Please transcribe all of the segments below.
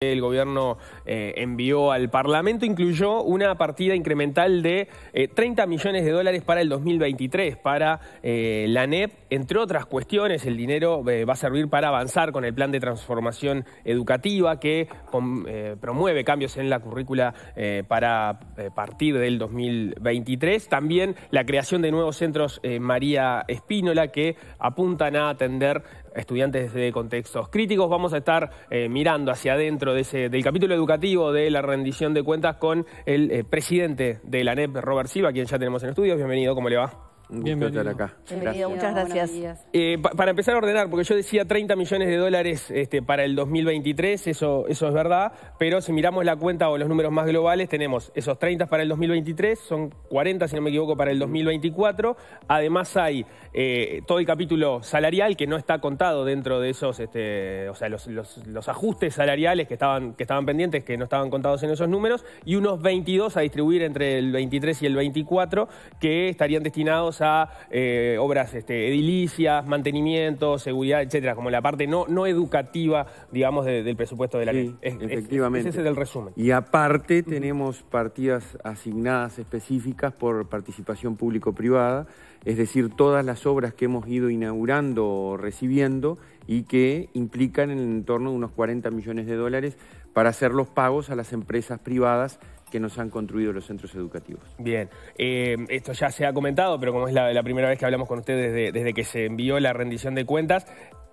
el gobierno eh, envió al Parlamento incluyó una partida incremental de 30 eh, millones de dólares para el 2023 para eh, la NEP. Entre otras cuestiones, el dinero va a servir para avanzar con el plan de transformación educativa que promueve cambios en la currícula para partir del 2023. También la creación de nuevos centros María Espínola que apuntan a atender estudiantes de contextos críticos. Vamos a estar eh, mirando hacia adentro de ese, del capítulo educativo de la rendición de cuentas con el eh, presidente de la NEP, Robert Silva, quien ya tenemos en estudio. Bienvenido, ¿cómo le va? Bienvenido. acá. Bienvenido, muchas gracias. Eh, para empezar a ordenar, porque yo decía 30 millones de dólares este, para el 2023, eso, eso es verdad, pero si miramos la cuenta o los números más globales, tenemos esos 30 para el 2023, son 40 si no me equivoco para el 2024, además hay eh, todo el capítulo salarial que no está contado dentro de esos, este, o sea, los, ajustes salariales que estaban, que estaban pendientes, que no estaban contados en esos números, y unos 22 a distribuir entre el 23 y el 24 que estarían destinados a eh, obras este, edilicias, mantenimiento, seguridad, etcétera, como la parte no, no educativa, digamos, del presupuesto de la ley. efectivamente. ese es el resumen. Y aparte tenemos partidas asignadas específicas por participación público-privada, es decir, todas las obras que hemos ido inaugurando o recibiendo y que implican en torno de unos 40 millones de dólares para hacer los pagos a las empresas privadas que nos han construido los centros educativos. Bien, eh, esto ya se ha comentado, pero como es la, primera vez que hablamos con ustedes desde, que se envió la rendición de cuentas,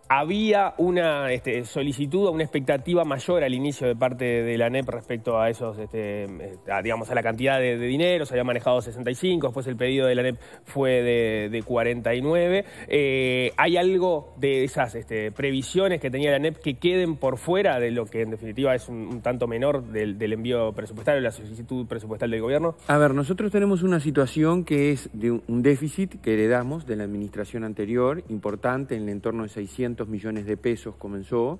había una este, solicitud solicitud, una expectativa mayor al inicio de parte de la NEP respecto a esos, este, este, digamos, a la cantidad de, dinero, se había manejado 65, después el pedido de la NEP fue de, 49. Eh, ¿Hay algo de esas previsiones que tenía la NEP que queden por fuera de lo que en definitiva es un, tanto menor del, del, envío presupuestario, la solicitud presupuestal del gobierno? A ver, nosotros tenemos una situación que es de un déficit que heredamos de la administración anterior, importante en el entorno de 600 millones de pesos comenzó.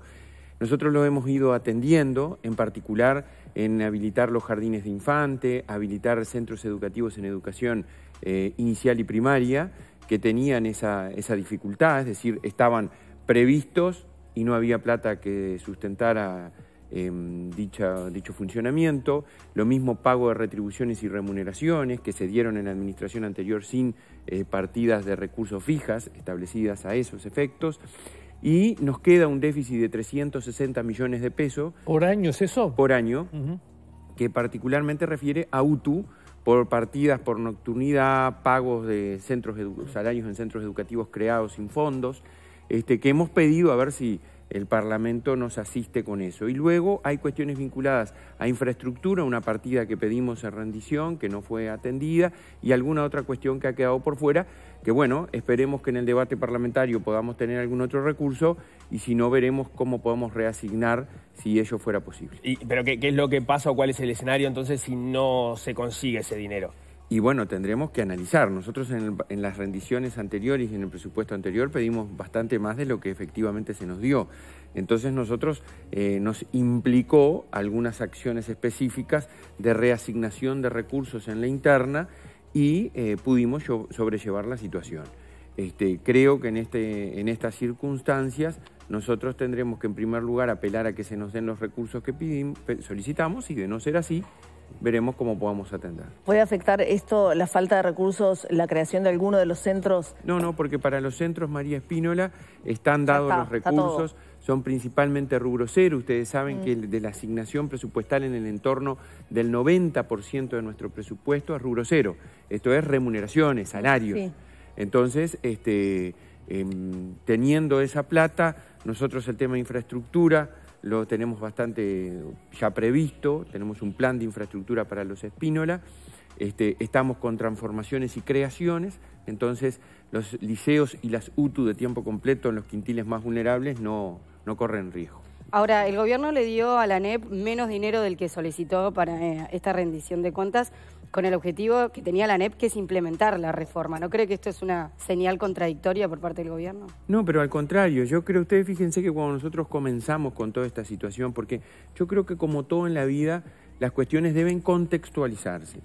Nosotros lo hemos ido atendiendo, en particular en habilitar los jardines de infante, habilitar centros educativos en educación eh, inicial y primaria, que tenían esa, dificultad, es decir, estaban previstos y no había plata que sustentara em, dicha, dicho funcionamiento. Lo mismo pago de retribuciones y remuneraciones que se dieron en la administración anterior sin eh, partidas de recursos fijas establecidas a esos efectos y nos queda un déficit de 360 millones de pesos. ¿Por año es eso? Por año, que particularmente refiere a UTU por partidas por nocturnidad, pagos de centros salarios en centros educativos creados sin fondos, este, que hemos pedido a ver si el Parlamento nos asiste con eso. Y luego hay cuestiones vinculadas a infraestructura, una partida que pedimos en rendición, que no fue atendida, y alguna otra cuestión que ha quedado por fuera, que bueno, esperemos que en el debate parlamentario podamos tener algún otro recurso y si no veremos cómo podemos reasignar si ello fuera posible. ¿Pero qué, es lo que pasa o cuál es el escenario entonces si no se consigue ese dinero? Y bueno, tendremos que analizar. Nosotros en, las rendiciones anteriores y en el presupuesto anterior pedimos bastante más de lo que efectivamente se nos dio. Entonces nosotros eh, nos implicó algunas acciones específicas de reasignación de recursos en la interna y eh, pudimos sobrellevar la situación. Este, creo que en, este, en estas circunstancias nosotros tendremos que en primer lugar apelar a que se nos den los recursos que solicitamos y de no ser así, veremos cómo podamos atender. ¿Puede afectar esto, la falta de recursos, la creación de alguno de los centros? No, no, porque para los centros María Espínola están dados los recursos son principalmente rubro cero. Ustedes saben mm. que de la asignación presupuestal en el entorno del 90% de nuestro presupuesto es rubro cero. Esto es remuneraciones, salarios. Entonces, este, em, teniendo esa plata, nosotros el tema de infraestructura lo tenemos bastante ya previsto, tenemos un plan de infraestructura para los Espínola, este, estamos con transformaciones y creaciones, entonces los liceos y las UTU de tiempo completo en los quintiles más vulnerables no, no corren riesgo. Ahora, el gobierno le dio a la NEP menos dinero del que solicitó para eh, esta rendición de cuentas, con el objetivo que tenía la ANEP que es implementar la reforma. ¿No cree que esto es una señal contradictoria por parte del gobierno? No, pero al contrario, yo creo, ustedes fíjense que cuando nosotros comenzamos con toda esta situación, porque yo creo que como todo en la vida, las cuestiones deben contextualizarse.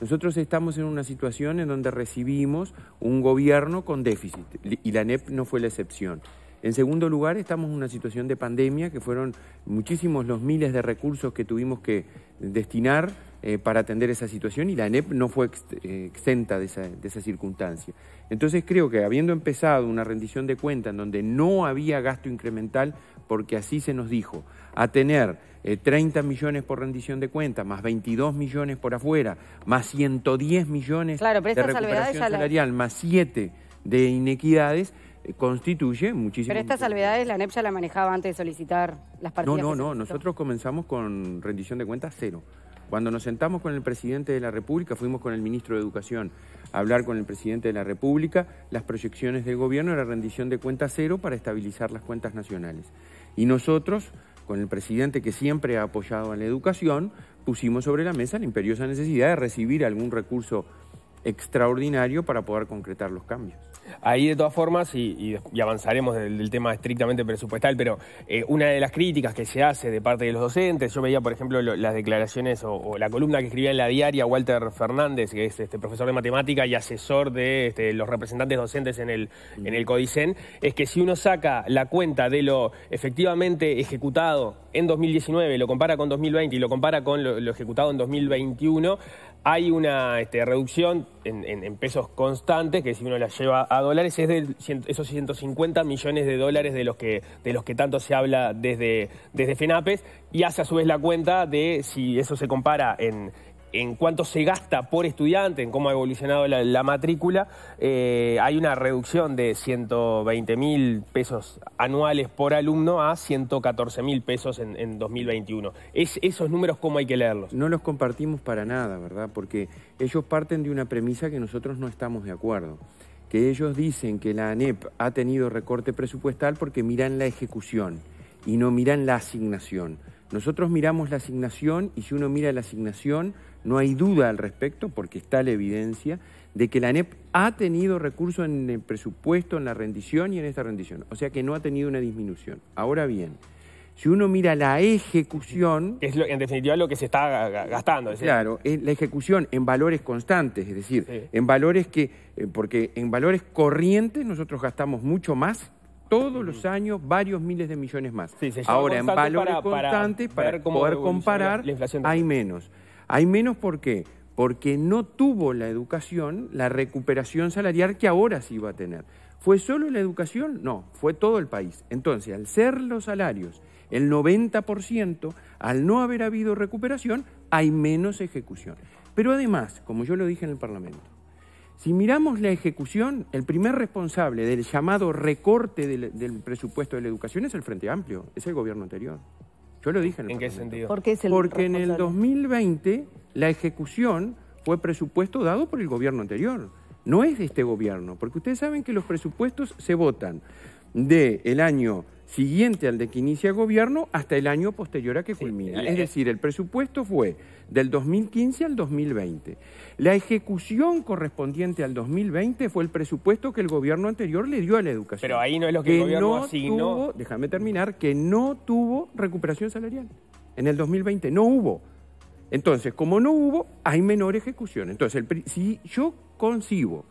Nosotros estamos en una situación en donde recibimos un gobierno con déficit, y la NEP no fue la excepción. En segundo lugar, estamos en una situación de pandemia, que fueron muchísimos los miles de recursos que tuvimos que destinar eh, para atender esa situación y la ANEP no fue eh, exenta de esa, circunstancia. Entonces creo que habiendo empezado una rendición de cuenta en donde no había gasto incremental, porque así se nos dijo, a tener 30 eh, millones por rendición de cuenta, más 22 millones por afuera, más 110 millones de recuperación salarial, más 7 de inequidades, constituye muchísimo. Pero estas salvedades la ANEP ya la manejaba antes de solicitar las partidas. No, no, no. Nosotros comenzamos con rendición de cuentas cero. Cuando nos sentamos con el presidente de la República, fuimos con el ministro de Educación a hablar con el presidente de la República, las proyecciones del gobierno era rendición de cuentas cero para estabilizar las cuentas nacionales. Y nosotros, con el presidente que siempre ha apoyado a la educación, pusimos sobre la mesa la imperiosa necesidad de recibir algún recurso extraordinario para poder concretar los cambios. Ahí de todas formas, y, avanzaremos del, tema estrictamente presupuestal, pero eh, una de las críticas que se hace de parte de los docentes, yo veía por ejemplo las declaraciones o, la columna que escribía en la diaria Walter Fernández, que es este, profesor de matemática y asesor de este, los representantes docentes en el, en CODICEN, es que si uno saca la cuenta de lo efectivamente ejecutado en 2019, lo compara con 2020 y lo compara con lo ejecutado en 2021, hay una este, reducción en, pesos constantes, que si uno la lleva a dólares, es de esos 150 millones de dólares de los que, de los que tanto se habla desde, desde FENAPES, y hace a su vez la cuenta de si eso se compara en, en cuánto se gasta por estudiante, en cómo ha evolucionado la, matrícula, eh, hay una reducción de 120 mil pesos anuales por alumno a 114 mil pesos en, 2021. Es, ¿Esos números cómo hay que leerlos? No los compartimos para nada, ¿verdad? Porque ellos parten de una premisa que nosotros no estamos de acuerdo que ellos dicen que la ANEP ha tenido recorte presupuestal porque miran la ejecución y no miran la asignación. Nosotros miramos la asignación y si uno mira la asignación, no hay duda al respecto porque está la evidencia de que la ANEP ha tenido recursos en el presupuesto, en la rendición y en esta rendición. O sea que no ha tenido una disminución. Ahora bien, si uno mira la ejecución... Es lo, en definitiva lo que se está gastando. Claro, es la ejecución en valores constantes, es decir, en valores que... Eh, porque en valores corrientes nosotros gastamos mucho más todos los años varios miles de millones más. Ahora, en valores constantes, para, poder comparar, hay menos. Hay menos ¿por qué? Porque no tuvo la educación la recuperación salarial que ahora sí iba a tener. ¿Fue solo la educación? No, fue todo el país. Entonces, al ser los salarios el 90%, al no haber habido recuperación, hay menos ejecución. Pero además, como yo lo dije en el Parlamento, si miramos la ejecución, el primer responsable del llamado recorte del presupuesto de la educación es el Frente Amplio, es el gobierno anterior. Yo lo dije en qué sentido? Porque, en el 2020 la ejecución fue presupuesto dado por el gobierno anterior. No es de este gobierno, porque ustedes saben que los presupuestos se votan del el año siguiente al de que inicia gobierno hasta el año posterior a que culmina. es decir, el presupuesto fue del 2015 al 2020. La ejecución correspondiente al 2020 fue el presupuesto que el gobierno anterior le dio a la educación. Pero ahí no es lo que, el gobierno no asignó. déjame terminar, que no tuvo recuperación salarial. En el 2020 no hubo. Entonces, como no hubo, hay menor ejecución. Entonces, si yo concibo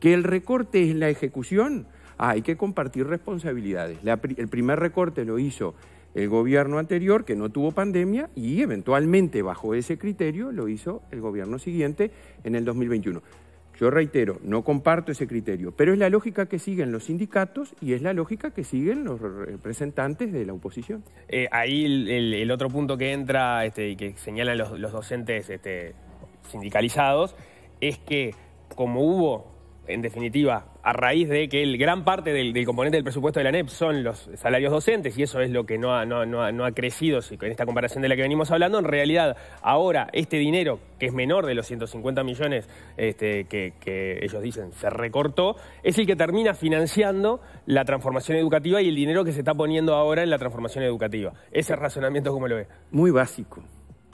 que el recorte es la ejecución, hay que compartir responsabilidades. el primer recorte lo hizo el gobierno anterior, que no tuvo pandemia, y eventualmente bajo ese criterio lo hizo el gobierno siguiente en el 2021. Yo reitero, no comparto ese criterio, pero es la lógica que siguen los sindicatos y es la lógica que siguen los representantes de la oposición. Eh, ahí el, otro punto que entra este, y que señalan los, docentes este, sindicalizados es que como hubo, en definitiva, a raíz de que el gran parte del, componente del presupuesto de la NEP son los salarios docentes y eso es lo que no ha, crecido en esta comparación de la que venimos hablando. En realidad, ahora este dinero, que es menor de los 150 millones este, que, ellos dicen se recortó, es el que termina financiando la transformación educativa y el dinero que se está poniendo ahora en la transformación educativa. Ese razonamiento, ¿cómo lo ve? Muy básico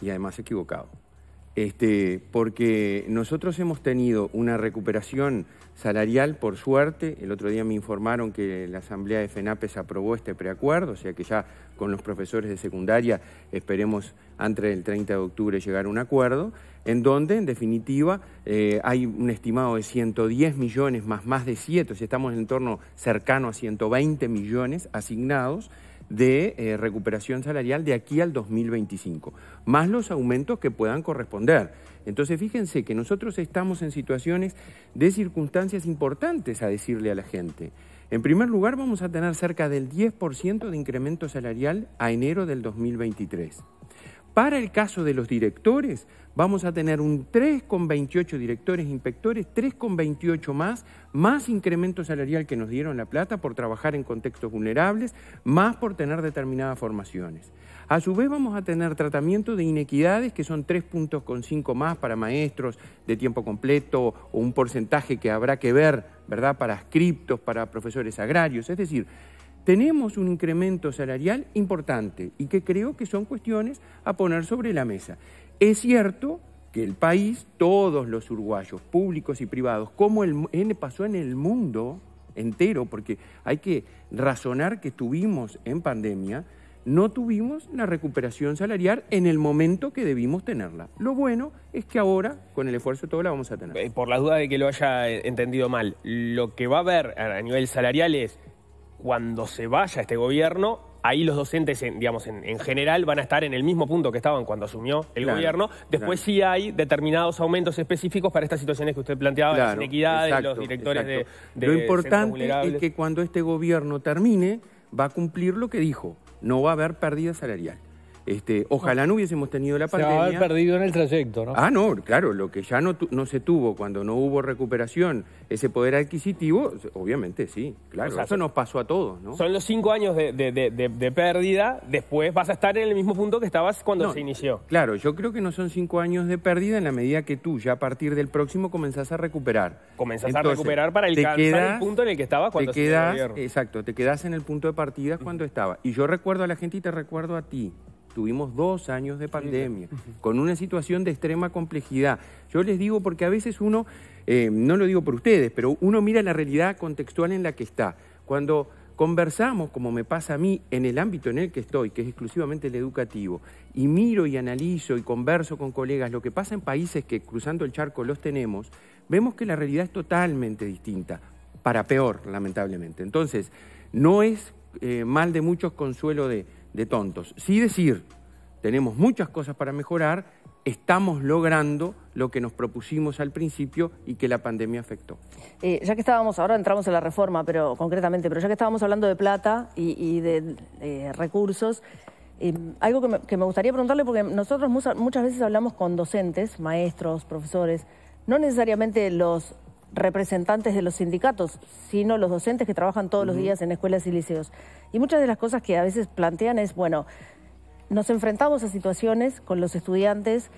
y además equivocado este, porque nosotros hemos tenido una recuperación salarial, por suerte. El otro día me informaron que la Asamblea de FENAPES aprobó este preacuerdo, o sea que ya con los profesores de secundaria esperemos antes del 30 de octubre llegar a un acuerdo, en donde, en definitiva, eh, hay un estimado de 110 millones más más de 7, o estamos en torno cercano a 120 millones asignados de eh, recuperación salarial de aquí al 2025, más los aumentos que puedan corresponder. Entonces, fíjense que nosotros estamos en situaciones de circunstancias importantes a decirle a la gente. En primer lugar, vamos a tener cerca del 10% de incremento salarial a enero del 2023. Para el caso de los directores, vamos a tener un 3,28 directores inspectores, 3,28 más, más incremento salarial que nos dieron la plata por trabajar en contextos vulnerables, más por tener determinadas formaciones. A su vez vamos a tener tratamiento de inequidades que son 3,5 más para maestros de tiempo completo o un porcentaje que habrá que ver, ¿verdad?, para scriptos, para profesores agrarios, es decir, tenemos un incremento salarial importante y que creo que son cuestiones a poner sobre la mesa. Es cierto que el país, todos los uruguayos, públicos y privados, como el, pasó en el mundo entero, porque hay que razonar que estuvimos en pandemia, no tuvimos la recuperación salarial en el momento que debimos tenerla. Lo bueno es que ahora, con el esfuerzo todo, la vamos a tener. Eh, por la duda de que lo haya eh, entendido mal, lo que va a haber a nivel salarial es cuando se vaya este gobierno, ahí los docentes, en, digamos, en, general van a estar en el mismo punto que estaban cuando asumió el gobierno. Después sí hay determinados aumentos específicos para estas situaciones que usted planteaba, las inequidades, los directores de, de... Lo importante es que cuando este gobierno termine, va a cumplir lo que dijo, no va a haber pérdida salarial. Este, ojalá no hubiésemos tenido la pandemia. Se va haber perdido en el trayecto, ¿no? Ah, no, claro, lo que ya no, se tuvo cuando no hubo recuperación, ese poder adquisitivo, obviamente sí, claro. eso nos pasó a todos, ¿no? Son los cinco años de, pérdida, después vas a estar en el mismo punto que estabas cuando se inició. Claro, yo creo que no son cinco años de pérdida en la medida que tú ya a partir del próximo comenzás a recuperar. Comenzás a recuperar para alcanzar el punto en el que estabas cuando se inició. Exacto, te quedás en el punto de partida cuando estaba. Y yo recuerdo a la gente y te recuerdo a ti. Tuvimos dos años de pandemia, con una situación de extrema complejidad. Yo les digo porque a veces uno, eh, no lo digo por ustedes, pero uno mira la realidad contextual en la que está. Cuando conversamos, como me pasa a mí, en el ámbito en el que estoy, que es exclusivamente el educativo, y miro y analizo y converso con colegas lo que pasa en países que cruzando el charco los tenemos, vemos que la realidad es totalmente distinta, para peor, lamentablemente. Entonces, no es eh, mal de muchos consuelo de de tontos. Sí decir, tenemos muchas cosas para mejorar, estamos logrando lo que nos propusimos al principio y que la pandemia afectó. Eh, ya que estábamos, ahora entramos en la reforma, pero concretamente, pero ya que estábamos hablando de plata y, de eh, recursos, em, algo que que me, gustaría preguntarle, porque nosotros muchas veces hablamos con docentes, maestros, profesores, no necesariamente los representantes de los sindicatos, sino los docentes que trabajan todos los días en escuelas y liceos. Y muchas de las cosas que a veces plantean es, bueno, nos enfrentamos a situaciones con los estudiantes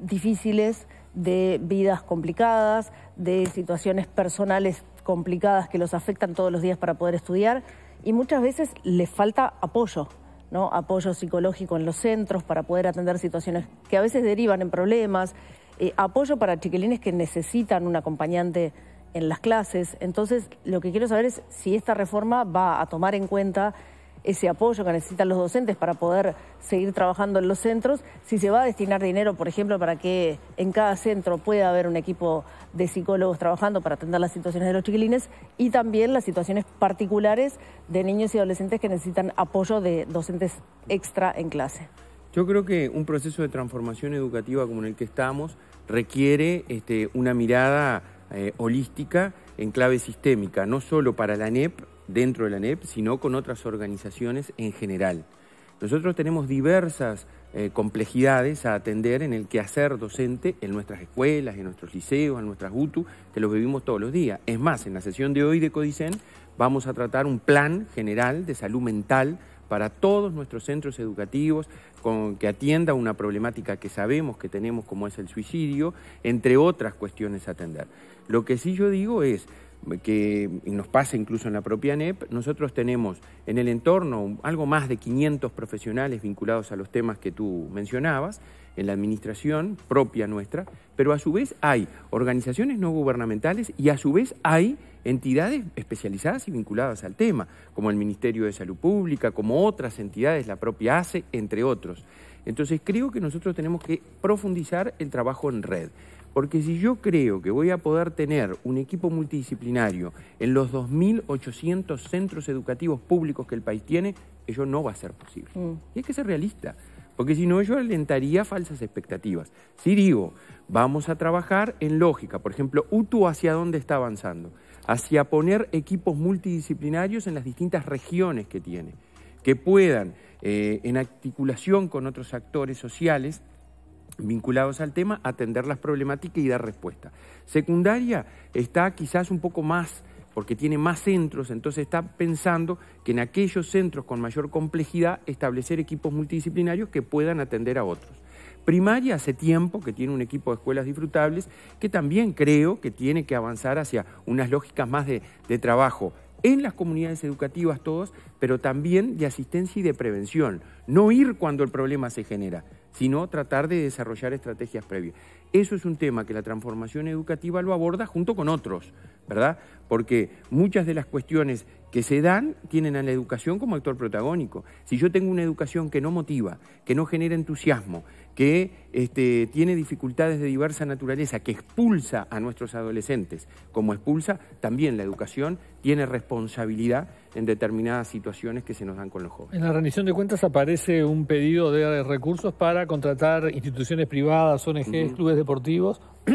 difíciles, de vidas complicadas, de situaciones personales complicadas que los afectan todos los días para poder estudiar y muchas veces les falta apoyo, ¿no? apoyo psicológico en los centros para poder atender situaciones que a veces derivan en problemas, eh, apoyo para chiquilines que necesitan un acompañante en las clases. Entonces, lo que quiero saber es si esta reforma va a tomar en cuenta ese apoyo que necesitan los docentes para poder seguir trabajando en los centros, si se va a destinar dinero, por ejemplo, para que en cada centro pueda haber un equipo de psicólogos trabajando para atender las situaciones de los chiquilines y también las situaciones particulares de niños y adolescentes que necesitan apoyo de docentes extra en clase. Yo creo que un proceso de transformación educativa como en el que estamos requiere este, una mirada eh, holística en clave sistémica, no solo para la NEP dentro de la NEP, sino con otras organizaciones en general. Nosotros tenemos diversas eh, complejidades a atender en el quehacer docente en nuestras escuelas, en nuestros liceos, en nuestras UTU, que los vivimos todos los días. Es más, en la sesión de hoy de Codicen vamos a tratar un plan general de salud mental para todos nuestros centros educativos con, que atienda una problemática que sabemos que tenemos como es el suicidio, entre otras cuestiones a atender. Lo que sí yo digo es que nos pasa incluso en la propia NEP, nosotros tenemos en el entorno algo más de 500 profesionales vinculados a los temas que tú mencionabas, en la administración propia nuestra, pero a su vez hay organizaciones no gubernamentales y a su vez hay entidades especializadas y vinculadas al tema, como el Ministerio de Salud Pública, como otras entidades, la propia ACE, entre otros. Entonces creo que nosotros tenemos que profundizar el trabajo en red. Porque si yo creo que voy a poder tener un equipo multidisciplinario en los 2.800 centros educativos públicos que el país tiene, ello no va a ser posible. Mm. Y hay que ser realista. Porque si no, yo alentaría falsas expectativas. Si digo, vamos a trabajar en lógica, por ejemplo, UTU hacia dónde está avanzando, hacia poner equipos multidisciplinarios en las distintas regiones que tiene, que puedan, eh, en articulación con otros actores sociales, vinculados al tema, atender las problemáticas y dar respuesta. Secundaria está quizás un poco más porque tiene más centros, entonces está pensando que en aquellos centros con mayor complejidad establecer equipos multidisciplinarios que puedan atender a otros. Primaria hace tiempo que tiene un equipo de escuelas disfrutables que también creo que tiene que avanzar hacia unas lógicas más de, de trabajo en las comunidades educativas todos, pero también de asistencia y de prevención. No ir cuando el problema se genera, sino tratar de desarrollar estrategias previas. Eso es un tema que la transformación educativa lo aborda junto con otros, ¿verdad? Porque muchas de las cuestiones que se dan tienen a la educación como actor protagónico. Si yo tengo una educación que no motiva, que no genera entusiasmo, que este, tiene dificultades de diversa naturaleza, que expulsa a nuestros adolescentes, como expulsa, también la educación tiene responsabilidad en determinadas situaciones que se nos dan con los jóvenes. En la rendición de cuentas aparece un pedido de recursos para contratar instituciones privadas, ONGs, clubes deportivos,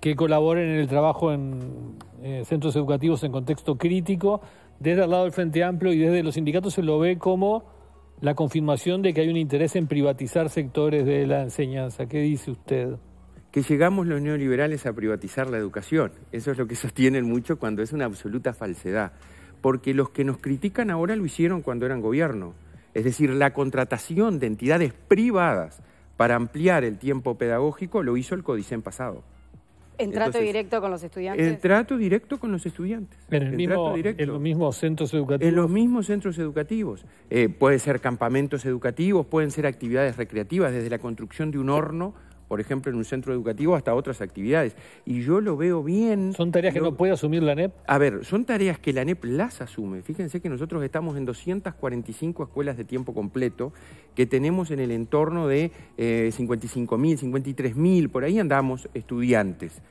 que colaboren en el trabajo en eh, centros educativos en contexto crítico. Desde el lado del Frente Amplio y desde los sindicatos se lo ve como la confirmación de que hay un interés en privatizar sectores de la enseñanza. ¿Qué dice usted? que llegamos los neoliberales a privatizar la educación. Eso es lo que sostienen mucho cuando es una absoluta falsedad porque los que nos critican ahora lo hicieron cuando eran gobierno. Es decir, la contratación de entidades privadas para ampliar el tiempo pedagógico lo hizo el CODICEN pasado. ¿En trato directo con los estudiantes? En trato directo con los estudiantes. En, los mismos centros educativos. En los mismos centros educativos. Eh, pueden ser campamentos educativos, pueden ser actividades recreativas, desde la construcción de un horno por ejemplo, en un centro educativo hasta otras actividades. Y yo lo veo bien. ¿Son tareas que no puede asumir la ANEP? A ver, son tareas que la ANEP las asume. Fíjense que nosotros estamos en 245 escuelas de tiempo completo que tenemos en el entorno de eh, 55.000, 53.000, por ahí andamos estudiantes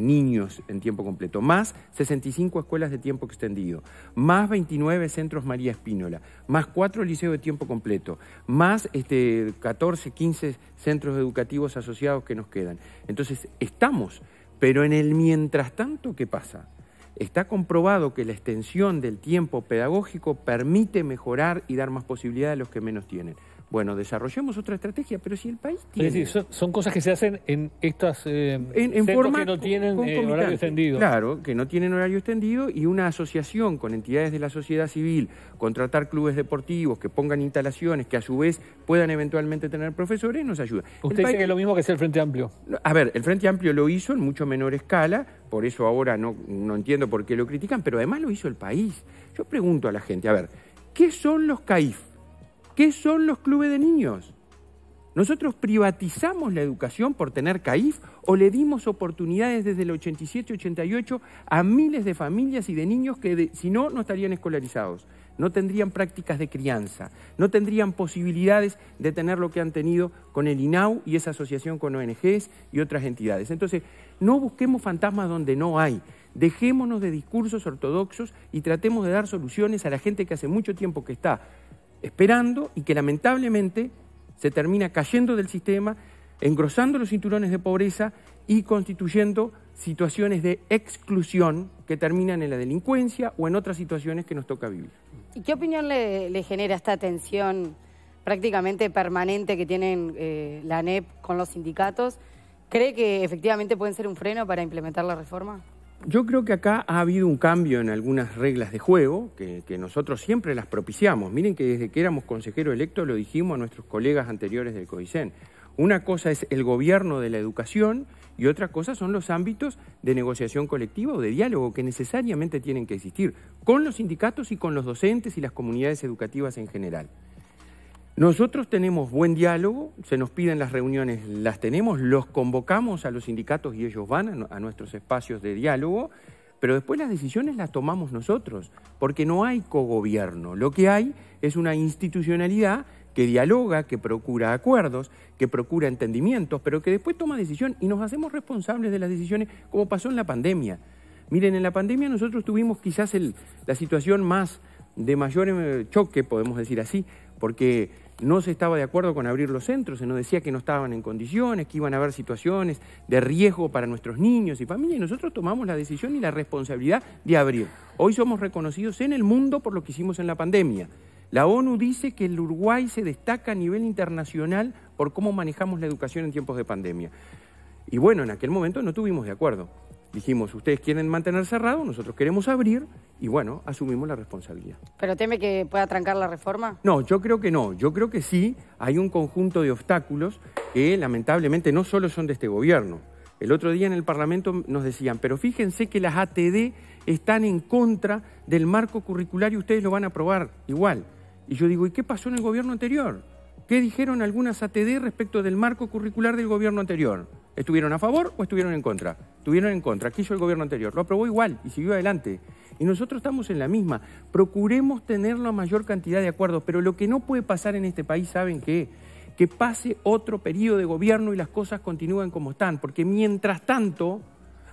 niños en tiempo completo, más 65 escuelas de tiempo extendido, más 29 centros María Espínola, más 4 liceos de tiempo completo, más este, 14, 15 centros educativos asociados que nos quedan. Entonces, estamos, pero en el mientras tanto, ¿qué pasa? Está comprobado que la extensión del tiempo pedagógico permite mejorar y dar más posibilidad a los que menos tienen. Bueno, desarrollemos otra estrategia, pero si el país tiene... Es decir, son, cosas que se hacen en estas... Eh, centros forma que no tienen eh, horario extendido. Claro, que no tienen horario extendido y una asociación con entidades de la sociedad civil, contratar clubes deportivos que pongan instalaciones, que a su vez puedan eventualmente tener profesores, nos ayuda. ¿Usted dice que es lo mismo que hacer el Frente Amplio? A ver, el Frente Amplio lo hizo en mucho menor escala, por eso ahora no, no entiendo por qué lo critican, pero además lo hizo el país. Yo pregunto a la gente, a ver, ¿qué son los CAIF? ¿Qué son los clubes de niños? ¿Nosotros privatizamos la educación por tener CAIF o le dimos oportunidades desde el 87-88 a miles de familias y de niños que si no, no estarían escolarizados? No tendrían prácticas de crianza, no tendrían posibilidades de tener lo que han tenido con el INAU y esa asociación con ONGs y otras entidades. Entonces, no busquemos fantasmas donde no hay. Dejémonos de discursos ortodoxos y tratemos de dar soluciones a la gente que hace mucho tiempo que está esperando y que lamentablemente se termina cayendo del sistema, engrosando los cinturones de pobreza y constituyendo situaciones de exclusión que terminan en la delincuencia o en otras situaciones que nos toca vivir. ¿Y qué opinión le, genera esta tensión prácticamente permanente que tienen eh, la ANEP con los sindicatos? ¿Cree que efectivamente pueden ser un freno para implementar la reforma? yo creo que acá ha habido un cambio en algunas reglas de juego que, nosotros siempre las propiciamos. Miren que desde que éramos consejero electo lo dijimos a nuestros colegas anteriores del COICEN. Una cosa es el gobierno de la educación y otra cosa son los ámbitos de negociación colectiva o de diálogo que necesariamente tienen que existir con los sindicatos y con los docentes y las comunidades educativas en general. Nosotros tenemos buen diálogo, se nos piden las reuniones, las tenemos, los convocamos a los sindicatos y ellos van a, nuestros espacios de diálogo, pero después las decisiones las tomamos nosotros, porque no hay cogobierno, lo que hay es una institucionalidad que dialoga, que procura acuerdos, que procura entendimientos, pero que después toma decisión y nos hacemos responsables de las decisiones, como pasó en la pandemia. Miren, en la pandemia nosotros tuvimos quizás el, la situación más de mayor eh, choque, podemos decir así, porque no se estaba de acuerdo con abrir los centros, se nos decía que no estaban en condiciones, que iban a haber situaciones de riesgo para nuestros niños y familias, y nosotros tomamos la decisión y la responsabilidad de abrir. Hoy somos reconocidos en el mundo por lo que hicimos en la pandemia. La ONU dice que el Uruguay se destaca a nivel internacional por cómo manejamos la educación en tiempos de pandemia. Y bueno, en aquel momento no tuvimos de acuerdo dijimos, ustedes quieren mantener cerrado, nosotros queremos abrir y bueno, asumimos la responsabilidad. ¿Pero teme que pueda trancar la reforma? No, yo creo que no, yo creo que sí hay un conjunto de obstáculos que lamentablemente no solo son de este gobierno. El otro día en el Parlamento nos decían, pero fíjense que las ATD están en contra del marco curricular y ustedes lo van a aprobar igual. Y yo digo, ¿y qué pasó en el gobierno anterior? ¿Qué dijeron algunas ATD respecto del marco curricular del gobierno anterior? ¿Estuvieron a favor o estuvieron en contra? Estuvieron en contra. ¿Qué hizo el gobierno anterior? Lo aprobó igual y siguió adelante. Y nosotros estamos en la misma. Procuremos tener la mayor cantidad de acuerdos, pero lo que no puede pasar en este país, ¿saben qué? Que pase otro periodo de gobierno y las cosas continúen como están, porque mientras tanto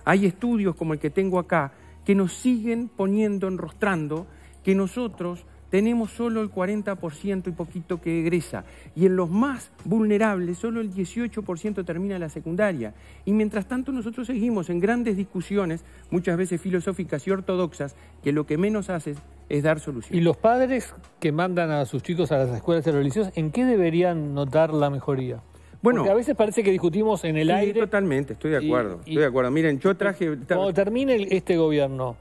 hay estudios como el que tengo acá que nos siguen poniendo, enrostrando, que nosotros tenemos solo el 40% y poquito que egresa. Y en los más vulnerables, solo el 18% termina la secundaria. Y mientras tanto nosotros seguimos en grandes discusiones, muchas veces filosóficas y ortodoxas, que lo que menos hace es dar soluciones. ¿Y los padres que mandan a sus chicos a las escuelas de en qué deberían notar la mejoría? Bueno, Porque a veces parece que discutimos en el sí, aire. Totalmente, estoy de acuerdo. estoy de acuerdo. Miren, yo traje. Cuando termine este gobierno,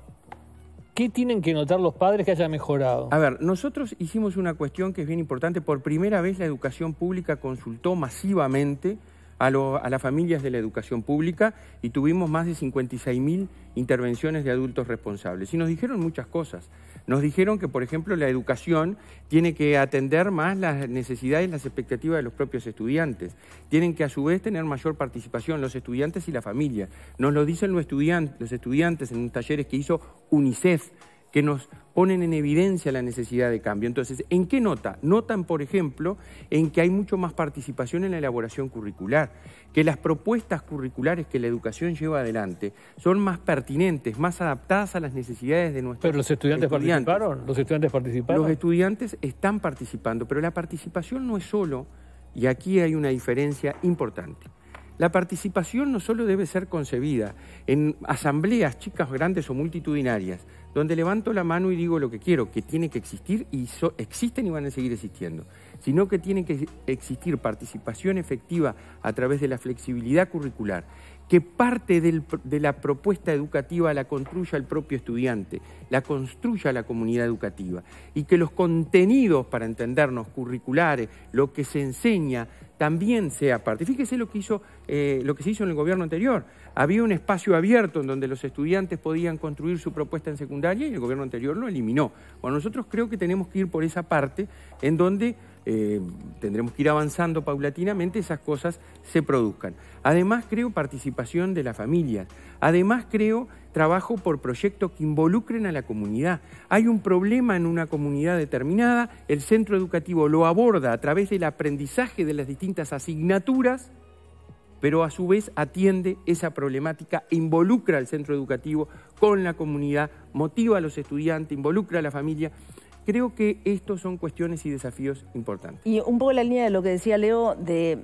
¿Qué tienen que notar los padres que haya mejorado? A ver, nosotros hicimos una cuestión que es bien importante. Por primera vez la educación pública consultó masivamente a, las familias de la educación pública y tuvimos más de 56.000 intervenciones de adultos responsables. Y nos dijeron muchas cosas. Nos dijeron que, por ejemplo, la educación tiene que atender más las necesidades, las expectativas de los propios estudiantes. Tienen que, a su vez, tener mayor participación los estudiantes y la familia. Nos lo dicen los, estudiantes, los estudiantes en talleres que hizo UNICEF que nos ponen en evidencia la necesidad de cambio. Entonces, ¿en qué nota? Notan, por ejemplo, en que hay mucho más participación en la elaboración curricular, que las propuestas curriculares que la educación lleva adelante son más pertinentes, más adaptadas a las necesidades de nuestros ¿Pero los estudiantes, estudiantes. participaron? ¿Los estudiantes participaron? Los estudiantes están participando, pero la participación no es solo, y aquí hay una diferencia importante. La participación no solo debe ser concebida en asambleas, chicas grandes o multitudinarias, donde levanto la mano y digo lo que quiero, que tiene que existir y existen y van a seguir existiendo, sino que tiene que existir participación efectiva a través de la flexibilidad curricular, que parte de la propuesta educativa la construya el propio estudiante, la construya la comunidad educativa y que los contenidos, para entendernos, curriculares, lo que se enseña, también sea parte. Fíjese lo que, hizo, eh, lo que se hizo en el gobierno anterior. Había un espacio abierto en donde los estudiantes podían construir su propuesta en secundaria y el gobierno anterior lo eliminó. Bueno, nosotros creo que tenemos que ir por esa parte en donde eh, tendremos que ir avanzando paulatinamente, esas cosas se produzcan. Además creo participación de la familia. Además creo trabajo por proyectos que involucren a la comunidad. Hay un problema en una comunidad determinada, el centro educativo lo aborda a través del aprendizaje de las distintas asignaturas, pero a su vez atiende esa problemática, e involucra al centro educativo con la comunidad, motiva a los estudiantes, involucra a la familia. Creo que estos son cuestiones y desafíos importantes. Y un poco la línea de lo que decía Leo de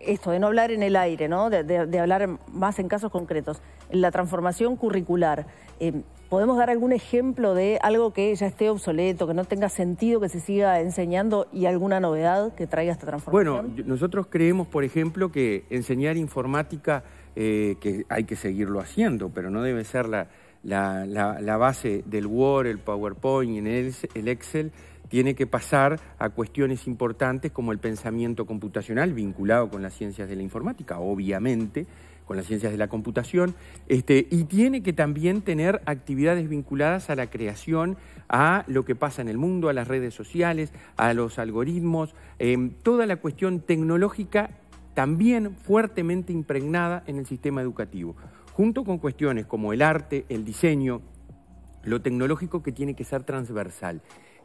esto de no hablar en el aire, ¿no? de, hablar más en casos concretos, la transformación curricular. Eh, ¿Podemos dar algún ejemplo de algo que ya esté obsoleto, que no tenga sentido que se siga enseñando y alguna novedad que traiga esta transformación? Bueno, nosotros creemos, por ejemplo, que enseñar informática, eh, que hay que seguirlo haciendo, pero no debe ser la, la, la base del Word, el PowerPoint, el Excel tiene que pasar a cuestiones importantes como el pensamiento computacional vinculado con las ciencias de la informática, obviamente, con las ciencias de la computación, este, y tiene que también tener actividades vinculadas a la creación, a lo que pasa en el mundo, a las redes sociales, a los algoritmos, em, toda la cuestión tecnológica también fuertemente impregnada en el sistema educativo, junto con cuestiones como el arte, el diseño, lo tecnológico que tiene que ser transversal.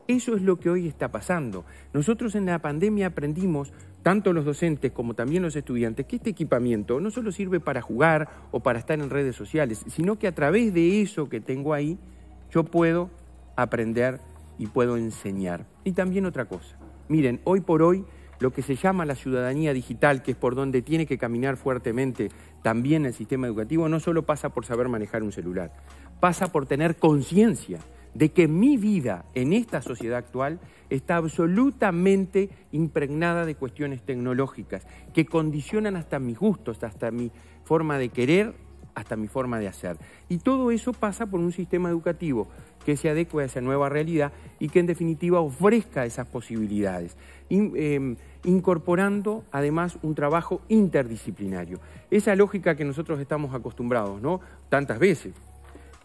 Eso es lo que hoy está pasando. Nosotros en la pandemia aprendimos, tanto los docentes como también los estudiantes, que este equipamiento no solo sirve para jugar o para estar en redes sociales, sino que a través de eso que tengo ahí, yo puedo aprender y puedo enseñar. Y también otra cosa. Miren, hoy por hoy lo que se llama la ciudadanía digital, que es por donde tiene que caminar fuertemente también el sistema educativo, no solo pasa por saber manejar un celular, pasa por tener conciencia de que mi vida en esta sociedad actual está absolutamente impregnada de cuestiones tecnológicas que condicionan hasta mis gustos, hasta mi forma de querer, hasta mi forma de hacer. Y todo eso pasa por un sistema educativo que se adecue a esa nueva realidad y que en definitiva ofrezca esas posibilidades, em, incorporando además un trabajo interdisciplinario. Esa lógica que nosotros estamos acostumbrados, ¿no? Tantas veces,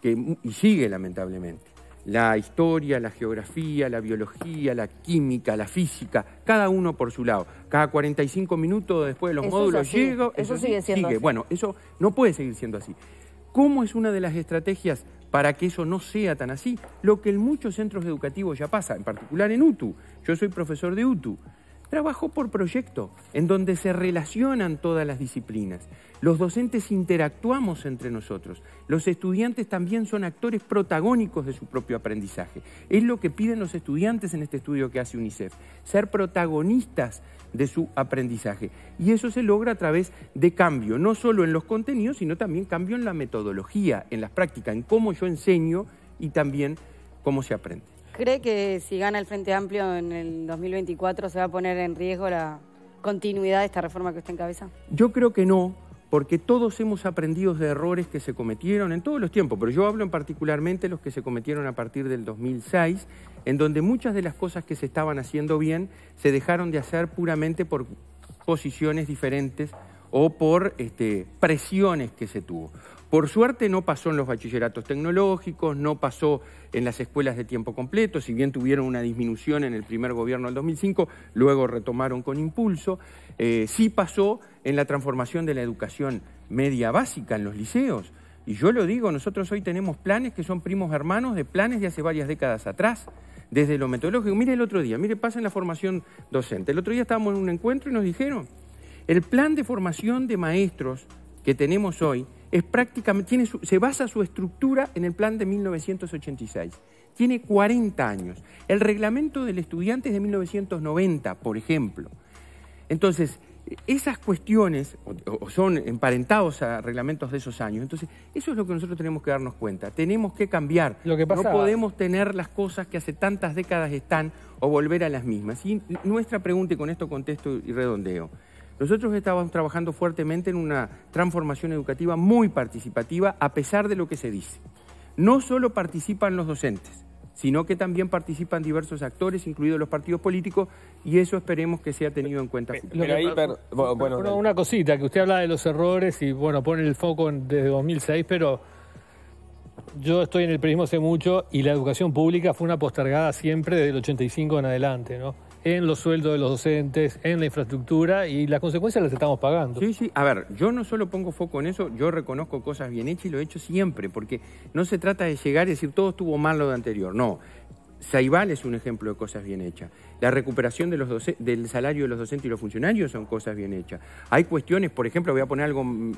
que, y sigue lamentablemente la historia, la geografía, la biología, la química, la física, cada uno por su lado. Cada 45 minutos después de los módulos llego. Eso, sigue siendo Así. Bueno, eso no puede seguir siendo así. ¿Cómo es una de las estrategias para que eso no sea tan así? Lo que en muchos centros educativos ya pasa, en particular en UTU. Yo soy profesor de UTU. Trabajo por proyecto, en donde se relacionan todas las disciplinas. Los docentes interactuamos entre nosotros. Los estudiantes también son actores protagónicos de su propio aprendizaje. Es lo que piden los estudiantes en este estudio que hace UNICEF, ser protagonistas de su aprendizaje. Y eso se logra a través de cambio, no solo en los contenidos, sino también cambio en la metodología, en las prácticas, en cómo yo enseño y también cómo se aprende cree que si gana el Frente Amplio en el 2024 se va a poner en riesgo la continuidad de esta reforma que usted encabeza? Yo creo que no, porque todos hemos aprendido de errores que se cometieron en todos los tiempos, pero yo hablo en particularmente los que se cometieron a partir del 2006, en donde muchas de las cosas que se estaban haciendo bien se dejaron de hacer puramente por posiciones diferentes o por este, presiones que se tuvo. Por suerte no pasó en los bachilleratos tecnológicos, no pasó en las escuelas de tiempo completo, si bien tuvieron una disminución en el primer gobierno del 2005, luego retomaron con impulso. Eh, sí pasó en la transformación de la educación media básica en los liceos. Y yo lo digo, nosotros hoy tenemos planes que son primos hermanos de planes de hace varias décadas atrás, desde lo metodológico. Mire el otro día, mire, pasa en la formación docente. El otro día estábamos en un encuentro y nos dijeron, el plan de formación de maestros que tenemos hoy es prácticamente, tiene se basa su estructura en el plan de 1986. Tiene 40 años. El reglamento del estudiante es de 1990, por ejemplo. Entonces, esas cuestiones son emparentados a reglamentos de esos años. Entonces, eso es lo que nosotros tenemos que darnos cuenta. Tenemos que cambiar. No podemos tener las cosas que hace tantas décadas están o volver a las mismas. Y nuestra pregunta, y con esto contesto y redondeo, nosotros estábamos trabajando fuertemente en una transformación educativa muy participativa, a pesar de lo que se dice. No solo participan los docentes, sino que también participan diversos actores, incluidos los partidos políticos, y eso esperemos que sea tenido en cuenta. una cosita, que usted habla de los errores y bueno, pone el foco desde 2006, pero yo estoy en el periodismo hace mucho y la educación pública fue una postergada siempre desde el 85 en adelante, ¿no? en los sueldos de los docentes, en la infraestructura y las consecuencias las estamos pagando. Sí, sí, a ver, yo no solo pongo foco en eso, yo reconozco cosas bien hechas y lo he hecho siempre, porque no se trata de llegar y decir todo estuvo mal lo de anterior, no. Saibal es un ejemplo de cosas bien hechas. La recuperación del salario de los docentes y los funcionarios son cosas bien hechas. Hay cuestiones, por ejemplo, voy a poner algo, mm,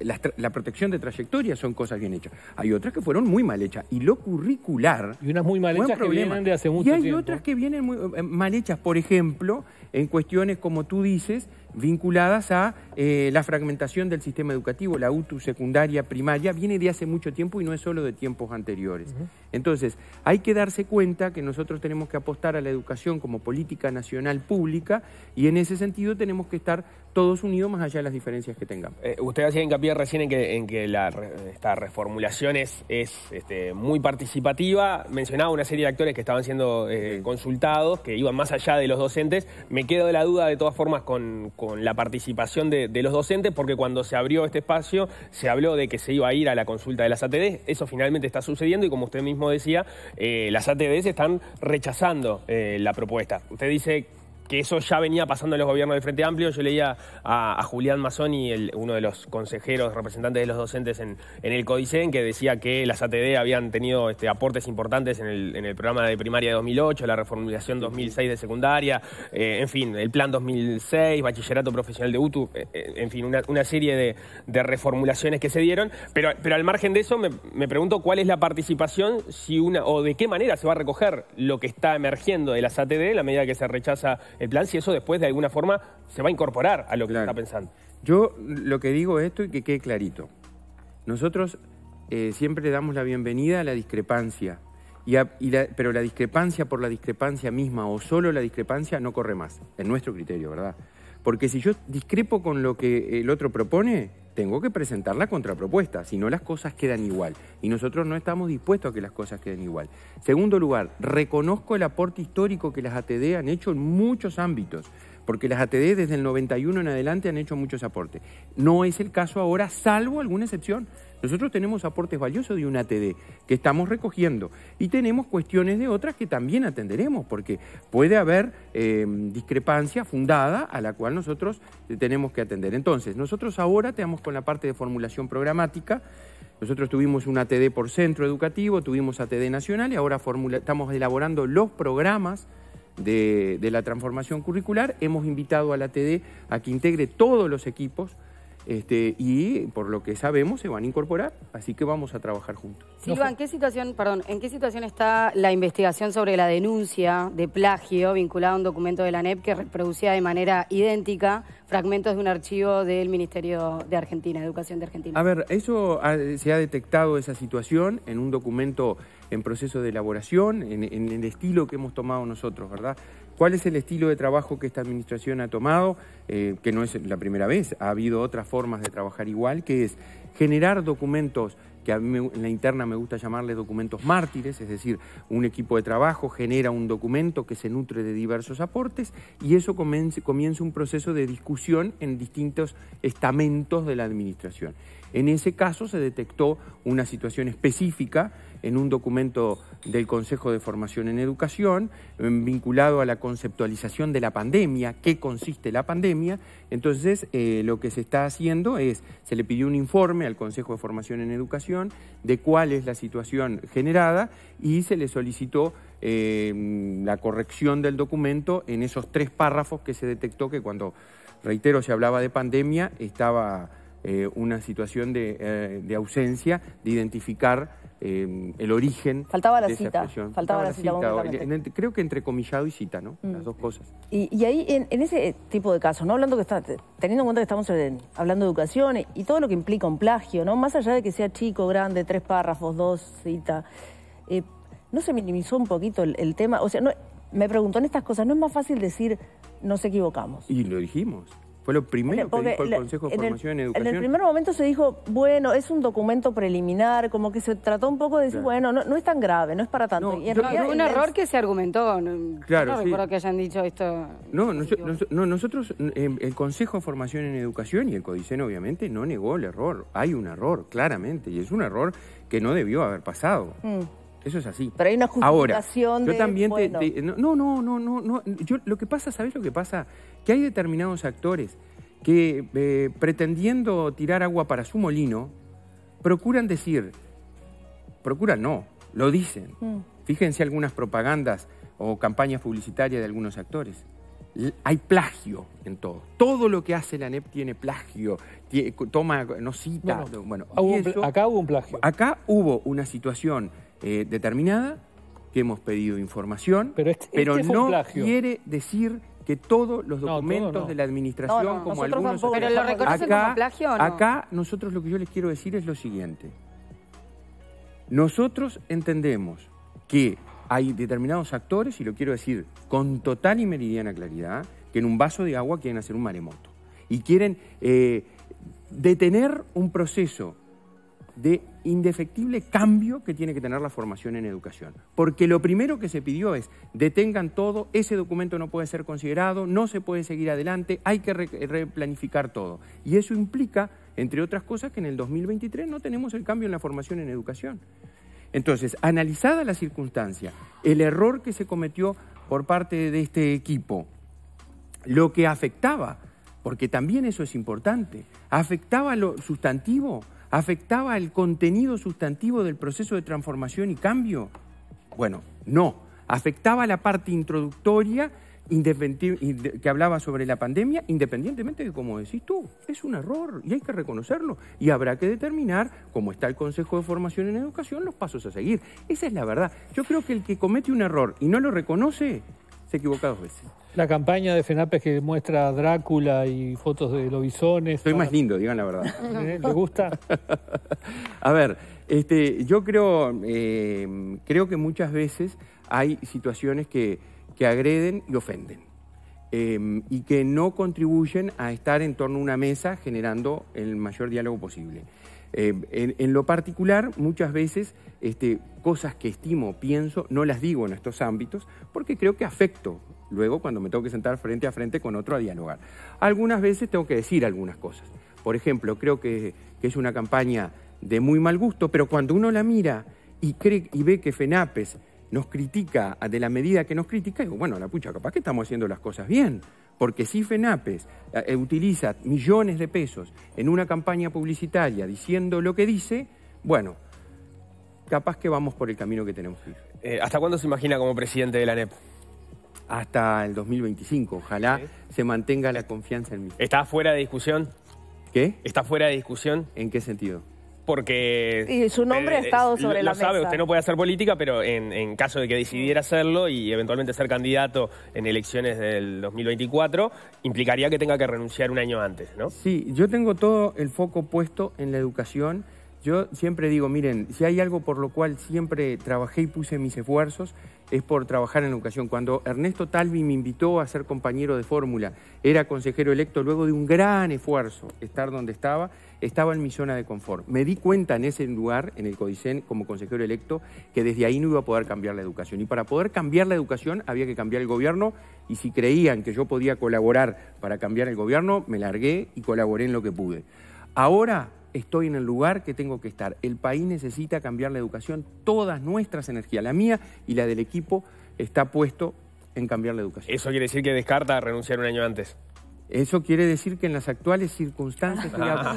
la, protección de trayectoria son cosas bien hechas. Hay otras que fueron muy mal hechas. Y lo curricular... Y unas muy mal hechas que vienen de hace mucho tiempo. Y hay otras que vienen eh, mal hechas, por ejemplo, en cuestiones, como tú dices, vinculadas a eh, la fragmentación del sistema educativo, la UTU secundaria, primaria, viene de hace mucho tiempo y no es solo de tiempos anteriores. Entonces, hay que darse cuenta que nosotros tenemos que apostar a la educación como política nacional pública y en ese sentido tenemos que estar todos unidos más allá de las diferencias que tengan. Eh, usted hacía hincapié recién en que, esta reformulación es, este, muy participativa. Mencionaba una serie de actores que estaban siendo eh, consultados, que iban más allá de los docentes. Me quedo de la duda de todas formas con, la participación de, los docentes, porque cuando se abrió este espacio se habló de que se iba a ir a la consulta de las ATDs. Eso finalmente está sucediendo y como usted mismo decía, eh, las ATDs están rechazando la propuesta. Usted dice que eso ya venía pasando en los gobiernos del Frente Amplio. Yo leía a, Julián Mazzoni, el, uno de los consejeros representantes de los docentes en, en el CODICEN, que decía que las ATD habían tenido este, aportes importantes en el, programa de primaria de 2008, la reformulación 2006 de secundaria, eh, en fin, el plan 2006, bachillerato profesional de UTU, eh, eh, en fin, una, serie de, de, reformulaciones que se dieron. Pero, pero al margen de eso, me, pregunto cuál es la participación si una, o de qué manera se va a recoger lo que está emergiendo de las ATD, la medida que se rechaza el plan, si eso después de alguna forma se va a incorporar a lo que está pensando. Yo lo que digo esto y que quede clarito. Nosotros eh, siempre damos la bienvenida a la discrepancia, y pero la discrepancia por la discrepancia misma o solo la discrepancia no corre más, en nuestro criterio, ¿verdad? Porque si yo discrepo con lo que el otro propone, tengo que presentar la contrapropuesta, si no las cosas quedan igual. Y nosotros no estamos dispuestos a que las cosas queden igual. Segundo lugar, reconozco el aporte histórico que las ATD han hecho en muchos ámbitos porque las ATD desde el 91 en adelante han hecho muchos aportes. No es el caso ahora, salvo alguna excepción. Nosotros tenemos aportes valiosos de una ATD que estamos recogiendo y tenemos cuestiones de otras que también atenderemos porque puede haber em, discrepancia fundada a la cual nosotros tenemos que atender. Entonces, nosotros ahora tenemos con la parte de formulación programática. Nosotros tuvimos una ATD por centro educativo, tuvimos ATD nacional y ahora estamos elaborando los programas de, la transformación curricular. Hemos invitado a la TD a que integre todos los equipos este, y por lo que sabemos se van a incorporar, así que vamos a trabajar juntos. Silva, ¿en qué situación, perdón, en qué situación está la investigación sobre la denuncia de plagio vinculada a un documento de la NEP que reproducía de manera idéntica fragmentos de un archivo del Ministerio de Argentina, Educación de Argentina? A ver, eso se ha detectado esa situación en un documento en proceso de elaboración, en, el estilo que hemos tomado nosotros, ¿verdad? ¿Cuál es el estilo de trabajo que esta administración ha tomado? Eh, que no es la primera vez, ha habido otras formas de trabajar igual, que es generar documentos que a mí en la interna me gusta llamarle documentos mártires, es decir, un equipo de trabajo genera un documento que se nutre de diversos aportes y eso comienza un proceso de discusión en distintos estamentos de la administración. En ese caso se detectó una situación específica en un documento del Consejo de Formación en Educación, em, vinculado a la conceptualización de la pandemia, qué consiste la pandemia. Entonces, eh, lo que se está haciendo es, se le pidió un informe al Consejo de Formación en Educación de cuál es la situación generada y se le solicitó em, la corrección del documento en esos tres párrafos que se detectó que cuando, reitero, se hablaba de pandemia, estaba eh, una situación eh, de, ausencia, de identificar eh, el origen. Faltaba la cita. Faltaba, la, cita. creo que entre comillado y cita, ¿no? Mm. Las dos cosas. Y, ahí, en, ese tipo de casos, ¿no? Hablando que está, teniendo en cuenta que estamos hablando de educación y, todo lo que implica un plagio, ¿no? Más allá de que sea chico, grande, tres párrafos, dos, cita. ¿No se minimizó un poquito el, tema? O sea, no, me preguntó en estas cosas, ¿no es más fácil decir nos equivocamos? Y lo dijimos. Fue lo primero que dijo el Consejo de Formación en, Educación. En el primer momento se dijo, bueno, es un documento preliminar, como que se trató un poco de decir, bueno, no, es tan grave, no es para tanto. un error que se argumentó. Claro, no sí. recuerdo que hayan dicho esto. No, nosotros, em, el Consejo de Formación en Educación y el Codicen, obviamente, no negó el error. Hay un error, claramente, y es un error que no debió haber pasado. Mm. Eso es así. Pero hay una justificación Ahora, yo también no, no, no, no, no, Yo, lo que pasa, ¿sabes lo que pasa? que hay determinados actores que, eh, pretendiendo tirar agua para su molino, procuran decir, procuran no, lo dicen. Mm. Fíjense algunas propagandas o campañas publicitarias de algunos actores. Hay plagio en todo. Todo lo que hace la NEP tiene plagio, toma, no cita. Bueno, acá hubo un plagio. Acá hubo una situación eh, determinada que hemos pedido información, pero, este, este no quiere decir que todos los documentos de la administración, como algunos... Pero lo reconocen acá, como plagio, Acá nosotros lo que yo les quiero decir es lo siguiente. Nosotros entendemos que hay determinados actores, y lo quiero decir con total y meridiana claridad, que en un vaso de agua quieren hacer un maremoto y quieren eh, detener un proceso de indefectible cambio que tiene que tener la formación en educación. Porque lo primero que se pidió es, detengan todo, ese documento no puede ser considerado, no se puede seguir adelante, hay que replanificar todo. Y eso implica, entre otras cosas, que en el 2023 no tenemos el cambio en la formación en educación. Entonces, analizada la circunstancia, el error que se cometió por parte de este equipo, lo que afectaba, porque también eso es importante, afectaba lo sustantivo, afectaba el contenido sustantivo del proceso de transformación y cambio? Bueno, no. Afectaba la parte introductoria que hablaba sobre la pandemia, independientemente de cómo decís tú, es un error y hay que reconocerlo. Y habrá que determinar, como está el Consejo de Formación en Educación, los pasos a seguir. Esa es la verdad. Yo creo que el que comete un error y no lo reconoce, se equivoca dos veces. La campaña de FENAPES que muestra a Drácula y fotos de lobisones. Soy más lindo, digan la verdad. ¿Eh? ¿Les gusta? a ver, este, yo creo, eh, creo que muchas veces hay situaciones que, agreden y ofenden. Eh, y que no contribuyen a estar en torno a una mesa generando el mayor diálogo posible. en, lo particular, muchas veces este, cosas que estimo, pienso, no las digo en estos ámbitos porque creo que afecto Luego, cuando me tengo que sentar frente a frente con otro a dialogar. Algunas veces tengo que decir algunas cosas. Por ejemplo, creo que, es una campaña de muy mal gusto, pero cuando uno la mira y, cree, y ve que FENAPES nos critica de la medida que nos critica, digo, bueno, la pucha, capaz que estamos haciendo las cosas bien, porque si FENAPES eh, eh, utiliza millones de pesos en una campaña publicitaria diciendo lo que dice, bueno, capaz que vamos por el camino que tenemos que ir. Eh, ¿Hasta cuándo se imagina como presidente de la NEP? hasta el 2025. Ojalá se mantenga la confianza en mí. ¿Está fuera de discusión? ¿Qué? ¿Está fuera de discusión? ¿En qué sentido? Porque... Y su nombre ha eh, estado sobre la sabe, mesa. usted no puede hacer política, pero en, en, caso de que decidiera hacerlo y eventualmente ser candidato en elecciones del 2024, implicaría que tenga que renunciar un año antes, ¿no? Sí, yo tengo todo el foco puesto en la educación yo siempre digo, miren, si hay algo por lo cual siempre trabajé y puse mis esfuerzos, es por trabajar en educación. Cuando Ernesto Talvi me invitó a ser compañero de fórmula, era consejero electo, luego de un gran esfuerzo estar donde estaba, estaba en mi zona de confort. Me di cuenta en ese lugar, en el CODICEN, como consejero electo, que desde ahí no iba a poder cambiar la educación. Y para poder cambiar la educación había que cambiar el gobierno y si creían que yo podía colaborar para cambiar el gobierno, me largué y colaboré en lo que pude. Ahora estoy en el lugar que tengo que estar. El país necesita cambiar la educación, todas nuestras energías, la mía y la del equipo, está puesto en cambiar la educación. ¿Eso quiere decir que descarta renunciar un año antes? Eso quiere decir que en las actuales circunstancias estoy ah.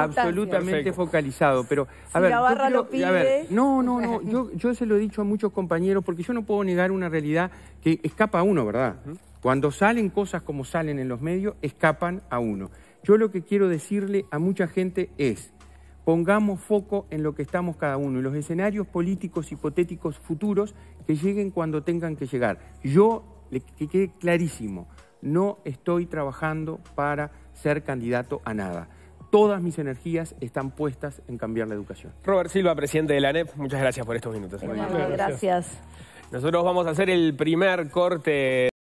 absolutamente, focalizado. Pero, a si la barra lo pide. no, no, no. Yo, yo, se lo he dicho a muchos compañeros porque yo no puedo negar una realidad que escapa a uno, ¿verdad? Cuando salen cosas como salen en los medios, escapan a uno. Yo lo que quiero decirle a mucha gente es, pongamos foco en lo que estamos cada uno y los escenarios políticos hipotéticos futuros que lleguen cuando tengan que llegar. Yo, que quede clarísimo, no estoy trabajando para ser candidato a nada. Todas mis energías están puestas en cambiar la educación. Robert Silva, presidente de la ANEP, muchas gracias por estos minutos. gracias. Nosotros vamos a hacer el primer corte.